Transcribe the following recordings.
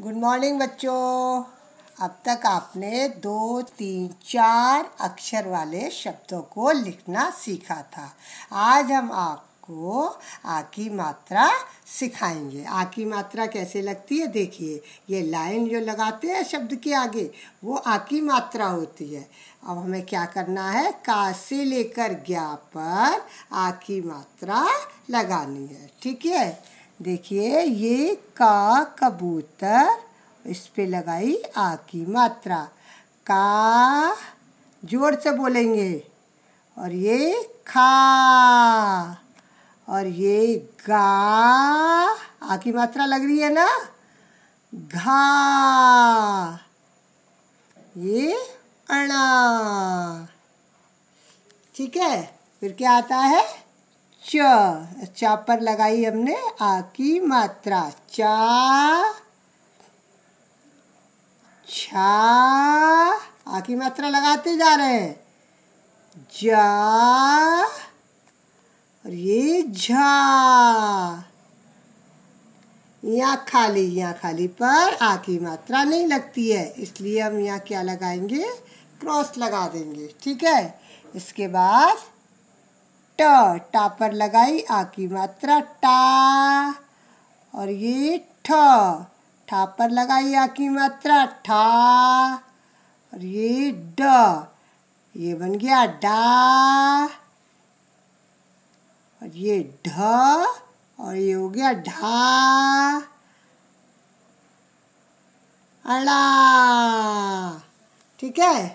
good morning बच्चों अब तक आपने दो तीन चार अक्षर वाले शब्दों को लिखना सीखा था आज हम आपको आ की मात्रा सिखाएंगे आ की मात्रा कैसे लगती है देखिए ये लाइन जो लगाते हैं शब्द के आगे वो आ की मात्रा होती है अब हमें क्या करना है का से लेकर ज्ञा पर आ की मात्रा लगानी है ठीक है देखिए ये का कबूतर इस पे लगाई आ की मात्रा का जोर से बोलेंगे और ये खा और ये गा आ की मात्रा लग रही है ना घा ये अणा ठीक है फिर क्या आता है च चा पर लगाई हमने आ की मात्रा चा छा आ की मात्रा लगाते जा रहे हैं जा और ये झा यहाँ खाली यहाँ खाली पर आ की मात्रा नहीं लगती है इसलिए हम यहाँ क्या लगाएंगे क्रॉस लगा देंगे ठीक है इसके बाद ट टा पर लगाई आ की मात्रा टा और ये ठ ठा पर लगाई आ की मात्रा ठा और ये ड ये बन गया डा और ये ढ और ये हो गया ढा अड़ा ठीक है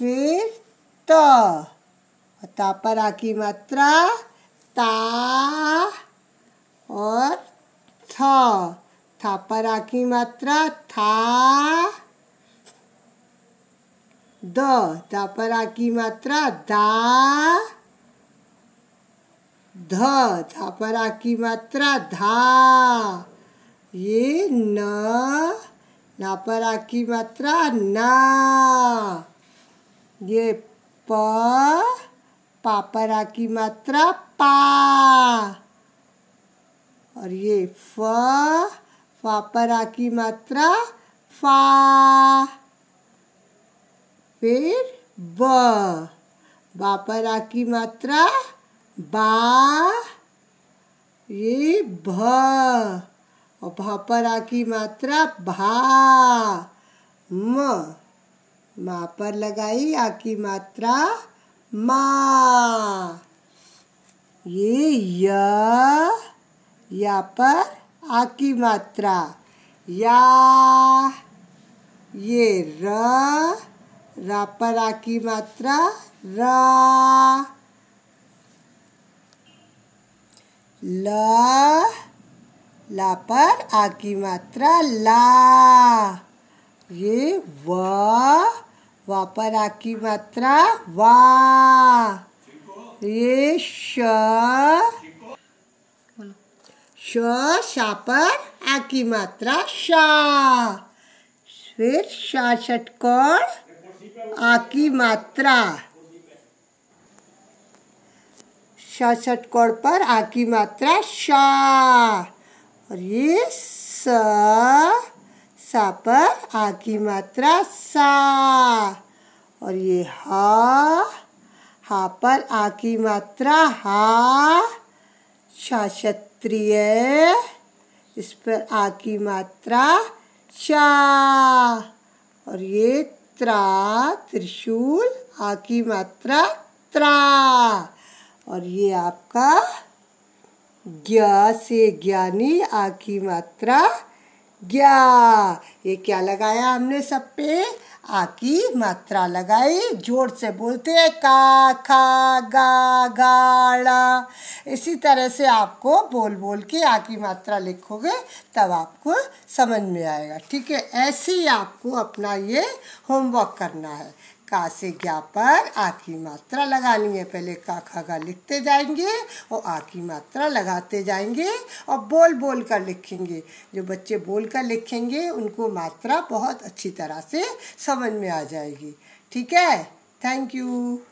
फिर त और तापरा की मात्रा ता और थ थापरा की मात्रा था द थापरा की मात्रा दा ध थापरा की मात्रा धा ये न नापरा की मात्रा ना ये प पापरा की मात्रा पा और ये फ पापरा की मात्रा फा फिर ब बापरा की मात्रा बा ये भ और भापरा की मात्रा भा म माँ पर लगाई आ की मात्रा मा ये या, या पर आ की मात्रा या ये र रा पर आ की मात्रा रा ला ला पर आ की मात्रा ला ये व वापरा की मात्रा वा शापर आ की मात्रा शा फिर शा षटकोण आ की मात्रा शा षटकोण पर आ की मात्रा शा और ये स सा पर आ की मात्रा सा और ये हा हा पर आ की मात्रा हा क्षत्रिय इस पर आ की मात्रा चा और ये त्रा त्रिशूल आ की मात्रा त्रा और ये आपका ज्ञा से ज्ञानी आ की मात्रा गया ये क्या लगाया हमने सब पे आ की मात्रा लगाई जोर से बोलते हैं का खा गा गाड़ा इसी तरह से आपको बोल बोल के आ की मात्रा लिखोगे तब आपको समझ में आएगा ठीक है ऐसे ही आपको अपना ये होमवर्क करना है का से ज्ञा पर आ की मात्रा लगानी है पहले का खगा लिखते जाएंगे और आ की मात्रा लगाते जाएंगे और बोल बोल कर लिखेंगे जो बच्चे बोल कर लिखेंगे उनको मात्रा बहुत अच्छी तरह से समझ में आ जाएगी ठीक है थैंक यू